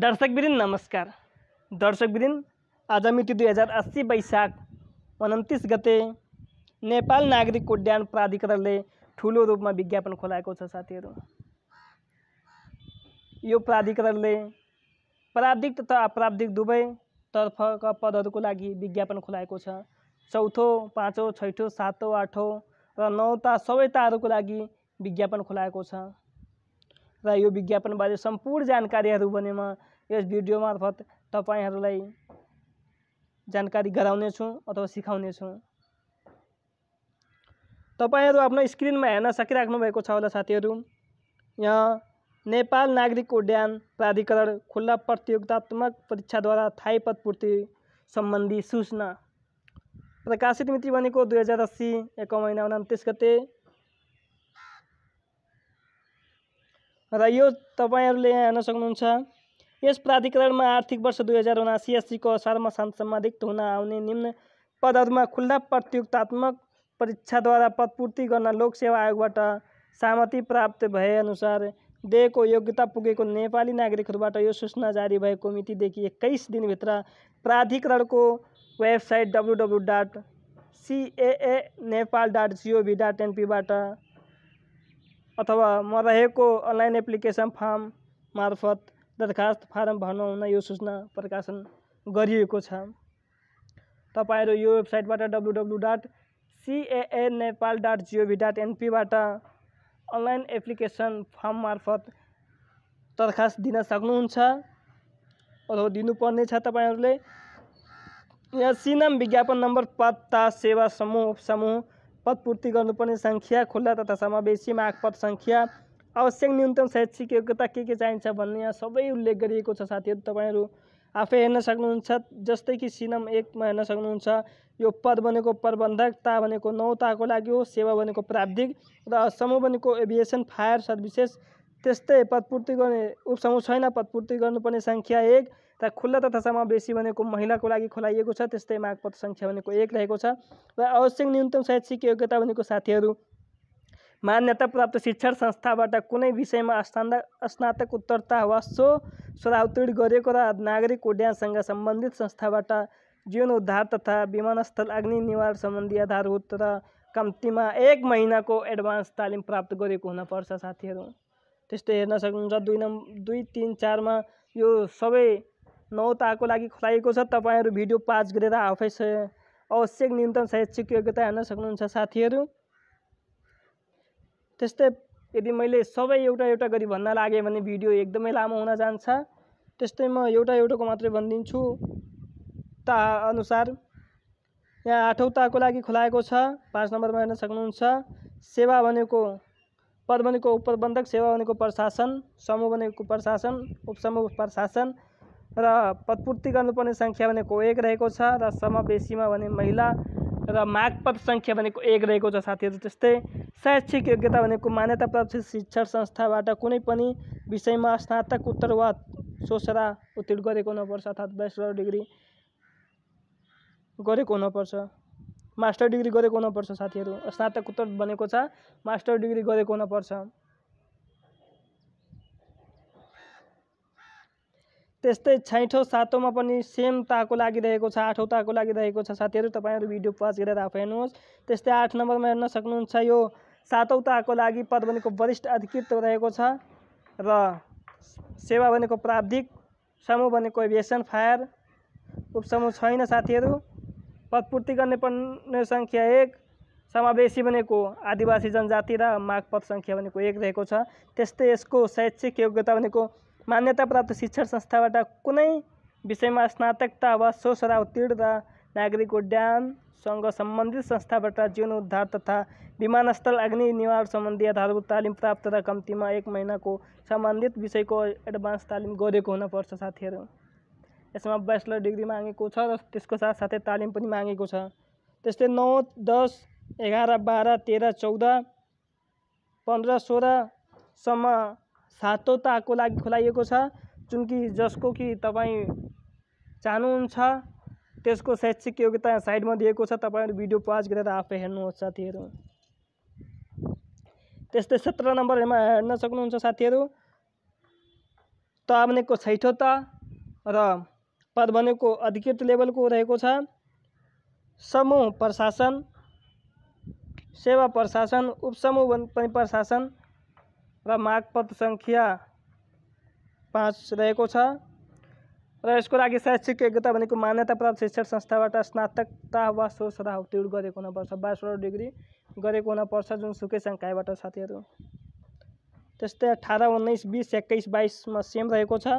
दर्शकवृन्द नमस्कार दर्शकवृन्द आज मिति दुई हजार अस्सी वैशाख उन्तिस गते नेपाल नागरिक उड्डयन प्राधिकरणले ठुलो रूपमा विज्ञापन खोलाएको छ साथीहरू यो प्राधिकरणले प्राविधिक तथा अप्राधिक दुवैतर्फका पदहरूको लागि विज्ञापन खोलाएको छ चौथो पाँचौँ छैठौँ सातौँ आठौँ र नौता सबै ताहरूको लागि विज्ञापन खोलाएको छ र यो विज्ञापनबारे सम्पूर्ण जानकारीहरू म यस भिडियो मार्फत तपाईँहरूलाई जानकारी गराउनेछु अथवा सिकाउनेछु तपाईँहरू आफ्नो स्क्रिनमा हेर्न सकिराख्नु भएको छ होला साथीहरू यहाँ नेपाल नागरिक उड्डयन प्राधिकरण खुल्ला प्रतियोगितात्मक परीक्षाद्वारा थाई पदपूर्ति सम्बन्धी सूचना प्रकाशित मिति भनेको दुई हजार अस्सी एक महिना उन्तिस गते र यो तपाईँहरूले यहाँ हेर्न सक्नुहुन्छ यस प्राधिकरणमा आर्थिक वर्ष दुई हजार उनासी अस्सीको असारमा रिक्त हुन आउने निम्न पदहरूमा खुल्ला प्रतियोगितात्मक परीक्षाद्वारा पदपूर्ति गर्न लोकसेवा आयोगबाट सहमति प्राप्त भएअनुसार दिएको योग्यता पुगेको नेपाली नागरिकहरूबाट यो सूचना जारी भएको मितिदेखि एक्काइस दिनभित्र प्राधिकरणको website W W dot CAA Nepal dot GOV dot एनपीबाट अथवा म रहेको अनलाइन एप्लिकेसन फार्म मार्फत दरखास्त फारम भर्नु हुन यो सूचना प्रकाशन गरिएको छ तपाईँहरू यो वेबसाइटबाट W W dot CAA Nepal dot GOV dot एनपीबाट अनलाइन एप्लिकेसन फर्म मार्फत दरखास्त दिन सक्नुहुन्छ अथवा दिनुपर्ने छ तपाईँहरूले यहाँ सिनम विज्ञापन नम्बर पत्ता सेवा समूह उपसमूह पदपूर्ति गर्नुपर्ने सङ्ख्या खुल्ला तथा समावेशी माग पद सङ्ख्या आवश्यक न्यूनतम शैक्षिक योग्यता के के चाहिन्छ भन्ने यहाँ सबै उल्लेख गरिएको छ साथीहरू तपाईँहरू आफै हेर्न सक्नुहुन्छ जस्तै कि सिनम एकमा हेर्न सक्नुहुन्छ यो पद भनेको प्रबन्धकता भनेको नौताको लागि हो सेवा भनेको प्राविधिक र समूह भनेको एभिएसन फायर सर्भिसेस त्यस्तै पदपूर्ति गर्ने उपसमूह छैन पदपूर्ति गर्नुपर्ने सङ्ख्या एक त खुल्ला तथा समावेशी भनेको महिलाको लागि खोलाइएको छ त्यस्तै मागपत्र सङ्ख्या भनेको एक रहेको छ र आवश्यक न्यूनतम शैक्षिक योग्यता भनेको साथीहरू मान्यता प्राप्त शिक्षण संस्थाबाट कुनै विषयमा स्नातक उत्तरता वा सो उत्तीर्ण गरेको र नागरिक उड्डयनसँग सम्बन्धित संस्थाबाट उद्धार तथा विमानस्थल अग्नि निवार सम्बन्धी आधारभूत र कम्तीमा एक महिनाको एडभान्स तालिम प्राप्त गरेको हुनपर्छ साथीहरू त्यस्तो हेर्न सक्नुहुन्छ दुई नम् दुई तिन चारमा यो सबै नौताको लागि खुलाइएको छ तपाईँहरू भिडियो पास गरेर आफै आवश्यक न्यूनतम शैक्षिक योग्यता हेर्न सक्नुहुन्छ साथीहरू त्यस्तै यदि मैले सबै एउटा एउटा गरी भन्न लागेँ भने भिडियो एकदमै लामो हुन जान्छ त्यस्तै म एउटा एउटाको मात्रै भनिदिन्छु ता अनुसार यहाँ आठौँ ताको लागि खुलाएको छ पाँच नम्बरमा हेर्न सक्नुहुन्छ सेवा भनेको पद भनेको उपप्रबन्धक सेवा भनेको प्रशासन समूह भनेको प्रशासन उपसमूह प्रशासन र पदपूर्ति गर्नुपर्ने सङ्ख्या भनेको एक रहेको छ र समावेशीमा भने महिला र मागपद सङ्ख्या भनेको एक रहेको छ साथीहरू त्यस्तै शैक्षिक योग्यता भनेको मान्यता प्राप्त शिक्षण संस्थाबाट कुनै पनि विषयमा स्नातक उत्तर वा सोसरा उत्तीर्ण गरेको हुनुपर्छ अर्थात् ब्याचलर डिग्री गरेको हुनुपर्छ मास्टर डिग्री गरेको हुनुपर्छ साथीहरू उत्तर भनेको छ मास्टर डिग्री गरेको हुनुपर्छ त्यस्तै छैठौँ सातौँमा पनि सेम ताको लागिरहेको छ आठौँ ताको लागिरहेको छ साथीहरू तपाईँहरू भिडियो पज गरेर आफू हेर्नुहोस् त्यस्तै आठ नम्बरमा हेर्न सक्नुहुन्छ यो सातौँ ताको लागि पद भनेको वरिष्ठ अधिकृत रहेको छ र सेवा भनेको प्राविधिक समूह भनेको एभिएसन फायर उपसमूह छैन साथीहरू पदपूर्ति गर्ने पर्ने सङ्ख्या एक समावेशी भनेको आदिवासी जनजाति र पद सङ्ख्या भनेको एक रहेको छ त्यस्तै यसको शैक्षिक योग्यता भनेको मान्यता प्राप्त शिक्षण संस्थाबाट कुनै विषयमा स्नातकता वा सोसरा उत्तीर्ण नागरिक उड्डयनसँग सम्बन्धित संस्थाबाट उद्धार तथा विमानस्थल अग्नि निवारण सम्बन्धी आधारभूत तालिम प्राप्त र कम्तीमा एक महिनाको सम्बन्धित विषयको एडभान्स तालिम गरेको हुनपर्छ साथीहरू यसमा ब्याचलर डिग्री मागेको छ र त्यसको साथसाथै तालिम पनि मागेको छ त्यस्तै नौ दस एघार बाह्र तेह्र चौध पन्ध्र सोह्रसम्म सातौता को लगी छ जो कि जिसको कि तपाईँ तेज को शैक्षिक योग्यता साइड में छ तीडियो भिडियो कर गरेर आफै हेर्नुहोस् साथीहरू त्यस्तै सत्र नम्बरमा हेर्न सक्नुहुन्छ साथीहरू त को छठौता र पद को अधिकृत लेवल को रहे समूह प्रशासन सेवा प्रशासन उपसमूह प्रशासन र मागपत्र सङ्ख्या पाँच रहेको छ र यसको लागि शैक्षिक योग्यता भनेको मान्यता प्राप्त शिक्षण संस्थाबाट स्नातकता वा सोसदा उत्तीर्ण गरेको हुनुपर्छ बाइसवटा डिग्री गरेको हुनपर्छ जुन सुकै सङ्ख्याबाट साथीहरू त्यस्तै अठार उन्नाइस बिस एक्काइस बाइसमा सेम रहेको छ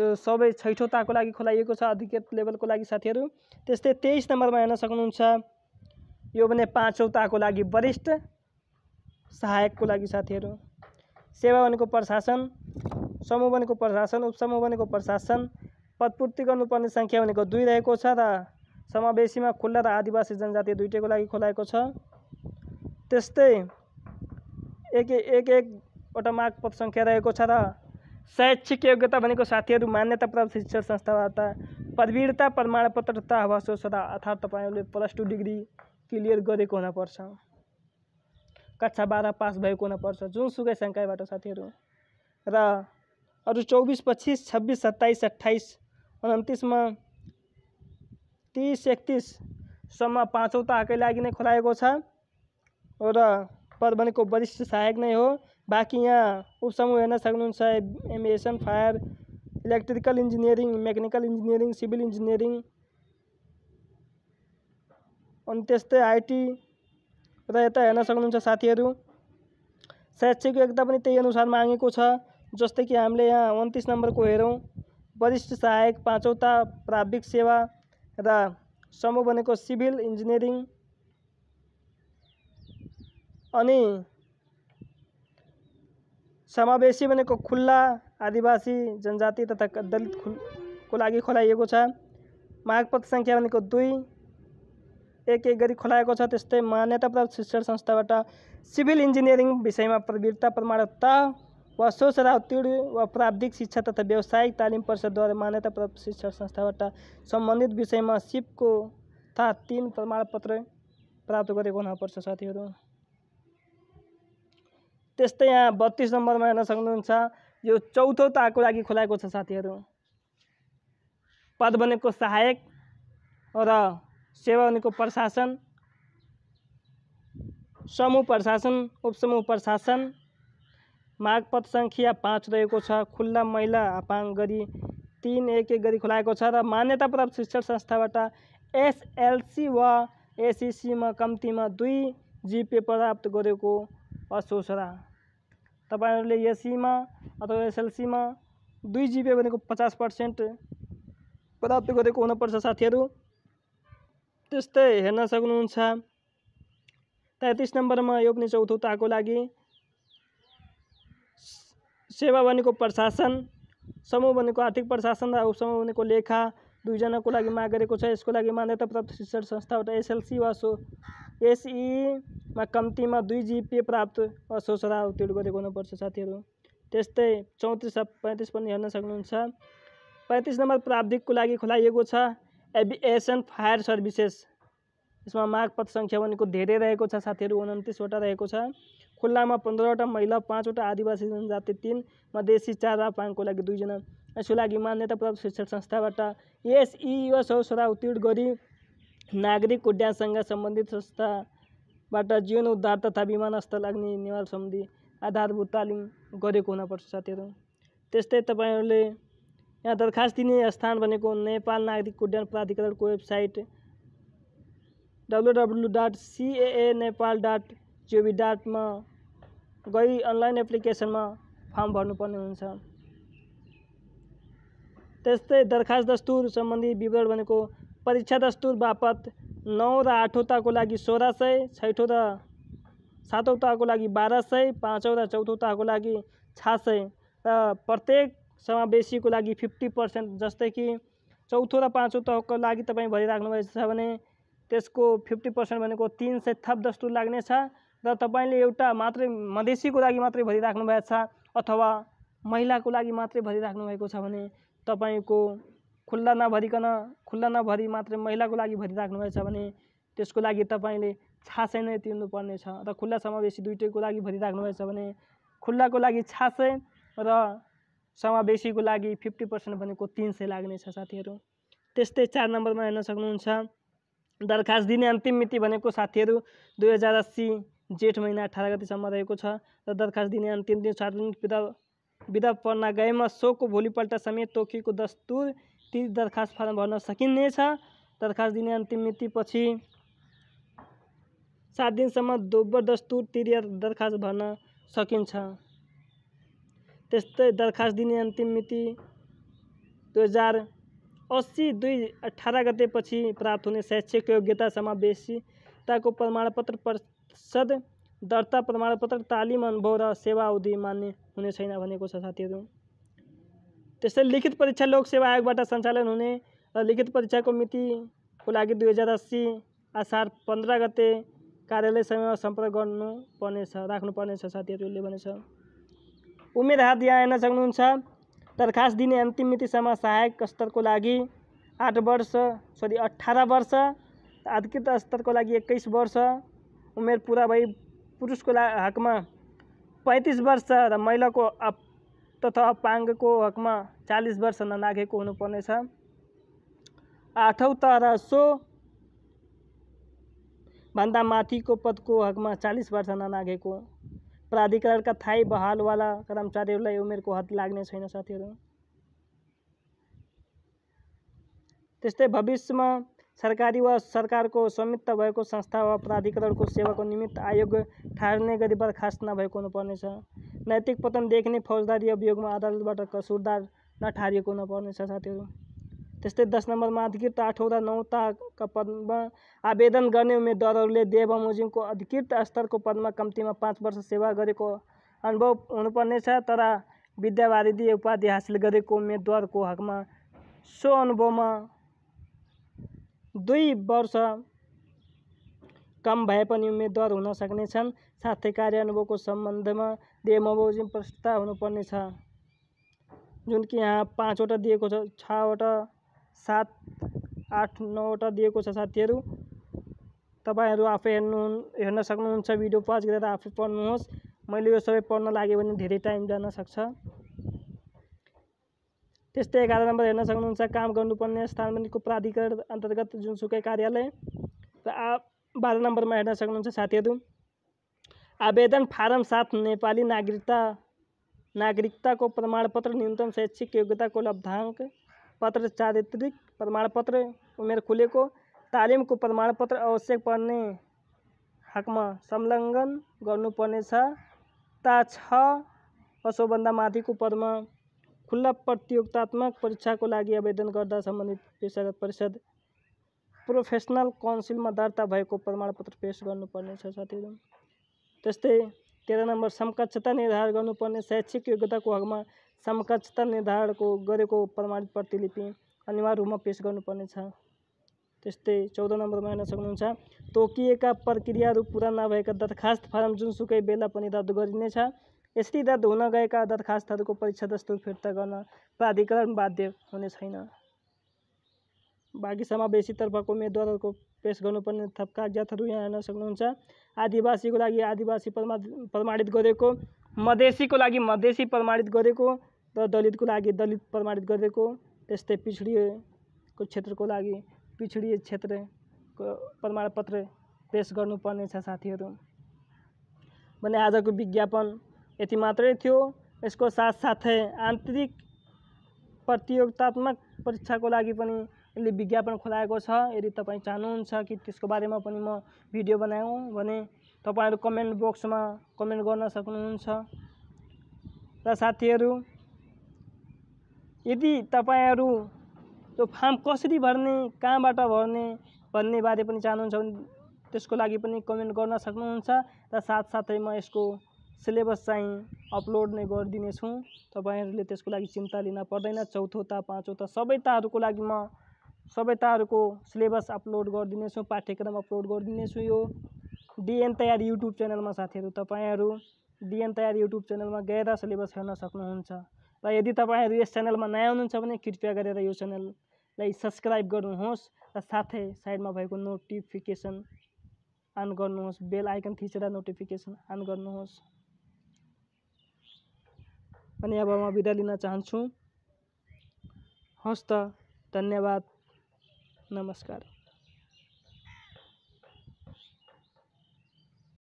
यो सबै छैठौँताको लागि खोलाइएको छ अधिकृत लेभलको लागि साथीहरू त्यस्तै तेइस नम्बरमा हेर्न सक्नुहुन्छ यो भने पाँचौँताको लागि वरिष्ठ सहायकको लागि साथीहरू सेवा भनेको प्रशासन समूह भनेको प्रशासन उपसमूह भनेको प्रशासन पदपूर्ति गर्नुपर्ने सङ्ख्या भनेको दुई रहेको छ र समावेशीमा खुल्ला र आदिवासी जनजाति दुइटैको लागि खोलाएको छ त्यस्तै एक एक एकवटा मार्क पद सङ्ख्या रहेको छ र शैक्षिक योग्यता भनेको साथीहरू मान्यता प्राप्त शिक्षण संस्थाबाट प्रवीणता प्रमाणपत्र तथा अथवा तपाईँहरूले प्लस टू डिग्री क्लियर गरेको हुनपर्छ कक्षा बाह्र पास भएको हुनपर्छ जुनसुकै सङ्ख्याबाट साथीहरू र अरू चौबिस पच्चिस छब्बिस सत्ताइस अट्ठाइस उन्तिसमा तिस एकतिससम्म पाँचौँ तहकै लागि नै खोलाएको छ र प्रबन्धको वरिष्ठ सहायक नै हो बाँकी यहाँ उपसमूह हेर्न सक्नुहुन्छ एमिएसन fire electrical engineering mechanical engineering civil engineering अनि त्यस्तै आइटी रहेता हेर्न तो साथी शैक्षिक योग्यता भी त्यही अनुसार मांगे जस्ते कि हमें यहाँ नंबर को हेरौँ वरिष्ठ सहायक पांचौता प्राविधिक सेवा रूह बने को सीविल इंजीनियरिंग अवेशी बने को खुला आदिवासी जनजाति तथा दलित खु को लागि खोलाइएको छ मागपत्र दुई एक एक गरी खोलाएको छ त्यस्तै मान्यता प्राप्त शिक्षण संस्थाबाट सिभिल इन्जिनियरिङ विषयमा प्रवीरता प्रमाणता वा सोच र उत्तीर्ण वा प्राविधिक शिक्षा तथा व्यावसायिक तालिम परिषदद्वारा मान्यता प्राप्त शिक्षण संस्थाबाट सम्बन्धित विषयमा सिपको था तिन प्रमाणपत्र प्राप्त गरेको हुनुपर्छ साथीहरू त्यस्तै यहाँ बत्तिस नम्बरमा हेर्न सक्नुहुन्छ यो चौथो ताको लागि खोलाएको छ साथीहरू पद बनेको सहायक र सेवा उनको प्रशासन समूह प्रशासन उपसमूह प्रशासन मागपत संख्या पाँच रहेको छ महिला आपाङ गरी एक एक गरी खुलाएको छ र मान्यताप्राप्त शिक्षण संस्थाबाट एसएलसी में कमती में दुई जिपे प्राप्त गरेको अशोसरा तपाईँहरूले में अथवा एसएलसी में दुई जीपे भनेको पचास पर्सेंट प्राप्त गरेको हुनुपर्छ साथीहरू त्यस्तै हेर्न सक्नुहुन्छ तेत्तिस नम्बरमा यो पनि चौथोताको लागि सेवा भनेको प्रशासन समूह भनेको आर्थिक प्रशासन र उपसमूह भनेको लेखा दुईजनाको लागि माग गरेको छ यसको लागि मान्यता प्राप्त शिक्षण संस्थाबाट एसएलसी वा सो एसईमा e कम्तीमा दुई जिपिए प्राप्त वा सोसरा उत्तीर्ण गरेको हुनुपर्छ साथीहरू त्यस्तै चौतिस पैँतिस पनि हेर्न सक्नुहुन्छ पैँतिस नम्बर प्राविधिकको लागि खुलाइएको छ एविएसन फायर सर्विसेस इसमें मागपत्र संख्या को धेरे रहेको छ साथीहरू उन्तिसवटा रहेको छ खुल्लामा महिला पांचवटा आदिवासी जनजाति तीन मधेशी चार पांग को लगी दुईजना यसको मान्यता प्राप्त शिक्षण संस्था एसईएस हो छोरा उत्तीर्ण गरी नागरिक संग संबंधित संस्था जीवन उद्धार तथा विमानस्थ लाग्ने निवार संबंधी आधारभूत तालीम गई होना पर्चा तस्ते तपाईँहरूले यहाँ दरखास्त दिने स्थान को नेपाल नागरिक उड्डयन प्राधिकरण को website W W dot CAA Nepal dot dot में गई अनलाइन एप्लिकेसनमा फर्म भर्नुपर्ने हुन्छ त्यस्तै दरखास्त दस्तुर संबंधी विवरण को परीक्षा दस्तुर बापत नौ र को लगी सोलह सौ छठौ र सातौँताको लागि बाह्र सय पाँचौँ र को लगी छ सौ प्रत्येक समावेशीको लागि फिफ्टी पर्सेन्ट जस्तै कि चौथो र पाँचौँ तहको लागि तपाईँ भएको छ भने त्यसको फिफ्टी पर्सेन्ट भनेको तिन सय थप जस्तो लाग्नेछ र तपाईँले एउटा मात्रै मधेसीको लागि मात्रै भरिराख्नु भएको छ अथवा महिलाको लागि मात्रै भरिराख्नु भएको छ भने तपाईँको खुल्ला नभरिकन खुल्ला नभरि मात्रै महिलाको लागि भरिराख्नु भरिराख्नुभएछ भने त्यसको लागि तपाईँले छासै नै तिर्नुपर्नेछ र खुल्ला समावेशी दुइटैको लागि भरिराख्नु भरिराख्नुभएछ भने खुल्लाको लागि छासै र समावेशीको लागि फिफ्टी पर्सेन्ट भनेको तिन सय छ साथीहरू त्यस्तै चार नम्बरमा हेर्न सक्नुहुन्छ दरखास्त दिने अन्तिम मिति भनेको साथीहरू दुई हजार अस्सी जेठ महिना अठार गतिसम्म रहेको छ र दरखास्त दिने अन्तिम दिन सार्वजनिक विधा विधा पर्न गएमा सोको भोलिपल्ट समेत तोकिएको दस्तुर ती दरखास्त फारम भर्न सकिनेछ दरखास्त दिने अन्तिम मितिपछि सात दिनसम्म दोब्बर दस्तुर तिरिया दरखास्त भर्न सकिन्छ तस्त दरखास्त दिने अंतिम मिति दुई हजार अस्सी दुई गते पीछे प्राप्त होने शैक्षिक योग्यता को प्रमाणपत्र परिषद दर्ता प्रमाणपत्र तालीम अनुभव र सेवा अवधि मान्य होने छैन साथी छ लिखित परीक्षा लोक सेवा संचालन होने लिखित परीक्षा को मिति को लगी दुई हजार अस्सी असार पंद्रह गते कार्यालय समय संपर्क कर गर्नुपर्नेछ राख् साथीहरूले साथी उमेर हात यहाँ हेर्न सक्नुहुन्छ दरखास्त दिने अन्तिम मितिसम्म सहायक स्तरको लागि आठ वर्ष सरी अठार वर्ष अधिकृत स्तरको लागि एक्काइस वर्ष उमेर पुरा भई पुरुषको ला हकमा पैँतिस वर्ष र महिलाको अप तथा अपाङ्गको हकमा चालिस वर्ष नलागेको हुनुपर्नेछ आठौँ तर सो भन्दा माथिको पदको हकमा चालिस वर्ष नलागेको प्राधिकरण बहाल वाला बहालवाला उमेर को हद लगने साथी तस्ते भविष्य में सरकारी व सरकार को स्वामित्व भएको संस्था को सेवा को निमित्त आयोग ठाने गरी बर्खास्त नभएको हुनुपर्नेछ नैतिक पतन देखने फौजदारी अदालत अदालतबाट कसुरदार नठारिएको हुनुपर्नेछ साथीहरू त्यस्तै दस नम्बरमा अधिकृत आठौँ र नौताका पदमा आवेदन गर्ने उम्मेद्वारहरूले देवमोजिमको अधिकृत स्तरको पदमा कम्तीमा पाँच वर्ष सेवा गरेको अनुभव हुनुपर्नेछ तर विद्यावारिधि उपाधि हासिल गरेको उम्मेद्वारको हकमा सो अनुभवमा दुई वर्ष कम भए पनि उम्मेद्वार हुन सक्नेछन् साथै अनुभवको सम्बन्धमा देवमोजिम प्रस्ताव हुनुपर्नेछ जुन कि यहाँ पाँचवटा दिएको छ छवटा सात आठ नौवटा दिएको छ साथीहरू तपाईँहरू आफै हेर्नु हेर्न सक्नुहुन्छ भिडियो पज गरेर आफै पढ्नुहोस् मैले यो सबै पढ्न लाग्यो भने धेरै टाइम जान सक्छ त्यस्तै एघार नम्बर हेर्न सक्नुहुन्छ काम गर्नुपर्ने स्थानको प्राधिकरण अन्तर्गत जुनसुकै कार्यालय र आ बाह्र नम्बरमा हेर्न सक्नुहुन्छ साथीहरू आवेदन फारम साथ नेपाली नागरिकता नागरिकताको प्रमाणपत्र न्यूनतम शैक्षिक योग्यताको लब्धाङ्क पत्र चारित्रिक प्रमाण पत्र उमेर खुलेको तालिमको प्रमाणपत्र आवश्यक पर्ने हकमा संलग्न गर्नुपर्नेछ ता छ वा माथिको पदमा खुल्ला प्रतियोगितात्मक परीक्षाको लागि आवेदन गर्दा सम्बन्धित पेसागत परिषद प्रोफेसनल काउन्सिलमा दर्ता भएको प्रमाणपत्र पेस गर्नुपर्नेछ साथीहरू त्यस्तै तेह्र नम्बर समकक्षता निर्धार गर्नुपर्ने शैक्षिक योग्यताको हकमा समकक्षता को गे प्रमाणित प्रतिलिपि अनिवार्य रूप में पेश रूपमा तस्ते चौदह नंबर में हेन सकूँ तोक प्रक्रिया पूरा न भाग दरखास्त फार्म जुनसुक बेला रद्द कर इसी रद्द गई दरखास्त को परीक्षा दस्तुर फिर्ता प्राधिकरण बाध्य तर्फ को उम्मीदवार को पेश कर गर्नुपर्ने थप कागजात यहाँ हेन सकूँ आदिवासी को आदिवासी प्रमा प्रमाणित मधेशी को लगी मधेशी प्रमाणित र दलितको लागि दलित प्रमाणित गरेको त्यस्तै पिछडिएको क्षेत्रको लागि पिछडिए क्षेत्रको प्रमाणपत्र पेस गर्नुपर्ने छ साथीहरू भने आजको विज्ञापन यति मात्रै थियो यसको साथसाथै आन्तरिक प्रतियोगितात्मक परीक्षाको लागि पनि यसले विज्ञापन खोलाएको छ यदि तपाईँ चाहनुहुन्छ कि त्यसको बारेमा पनि म भिडियो बनाऊँ भने तपाईँहरू कमेन्ट बक्समा कमेन्ट गर्न सक्नुहुन्छ र साथीहरू यदि तपाईँहरू त्यो फार्म कसरी भर्ने कहाँबाट भर्ने भन्ने बारे पनि चाहनुहुन्छ भने त्यसको लागि पनि कमेन्ट गर्न सक्नुहुन्छ र साथसाथै म यसको सिलेबस चाहिँ अपलोड नै गरिदिनेछु तपाईँहरूले त्यसको लागि चिन्ता लिन पर्दैन चौथो त पाँचौँ त सबै ताहरूको लागि म सबै ताहरूको सिलेबस अपलोड गरिदिनेछु पाठ्यक्रम अपलोड गरिदिनेछु यो डिएन तयार युट्युब च्यानलमा साथीहरू तपाईँहरू डिएन तयार युट्युब च्यानलमा गएर सिलेबस हेर्न सक्नुहुन्छ र यदि तपाईँहरू यस च्यानलमा नयाँ हुनुहुन्छ भने कृपया गरेर यो च्यानललाई सब्सक्राइब गर्नुहोस् र साथै साइडमा भएको नोटिफिकेसन अन गर्नुहोस् बेल आइकन थिचेर नोटिफिकेसन अन गर्नुहोस् अनि अब म बिदा लिन चाहन्छु हवस् त धन्यवाद नमस्कार